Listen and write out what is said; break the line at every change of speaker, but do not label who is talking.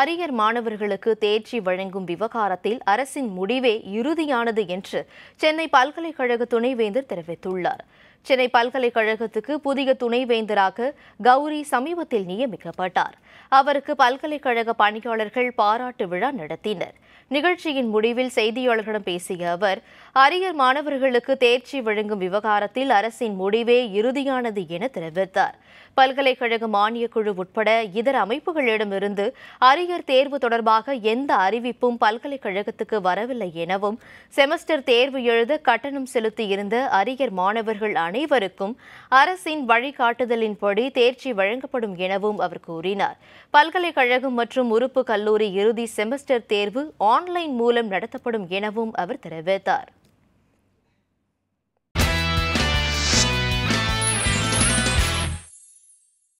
arrear மாணவர்களுக்கு தேர்ச்சி வழங்கும் விவகாரத்தில் அரசின் முடிவே இறுதியானது என்று சென்னை பல்கலைக்கழக துணைவேந்தர் தெரிவித்துள்ளார் சென்னை பல்கலைக்கழகத்துக்கு புதிய துணைவேந்தராக கௌரி சமீபத்தில் நியமிக்கப்பட்டார் அவருக்கு பல்கலைக்கழக பணியாளர்கள் பாராட்டு விழா நடத்தினர் நிகழ்ச்சியின் முடிவில் செய்தியாளர்களிடம் பேசிய அவர் அரியர் மாணவர்களுக்கு தேர்ச்சி வழங்கும் விவகாரத்தில் அரசின் முடிவே இறுதியானது என தெரிவித்தார் பல்கலைக்கழக மானியக் குழு உட்பட இதர அமைப்புகளிடமிருந்து அரியர் தேர்வு தொடர்பாக எந்த அறிவிப்பும் பல்கலைக்கழகத்துக்கு வரவில்லை எனவும் செமஸ்டர் தேர்வு எழுத கட்டணம் செலுத்தியிருந்த அரியர் மாணவர்கள் அனைவருக்கும் அரசின் வழிகாட்டுதலின்படி தேர்ச்சி வழங்கப்படும் எனவும் அவர் கூறினார் பல்கலைக்கழகம் மற்றும் உறுப்பு கல்லூரி இறுதி செமஸ்டர் தேர்வு ஆன்லைன் மூலம் நடத்தப்படும் எனவும் அவர் தெரிவித்தார்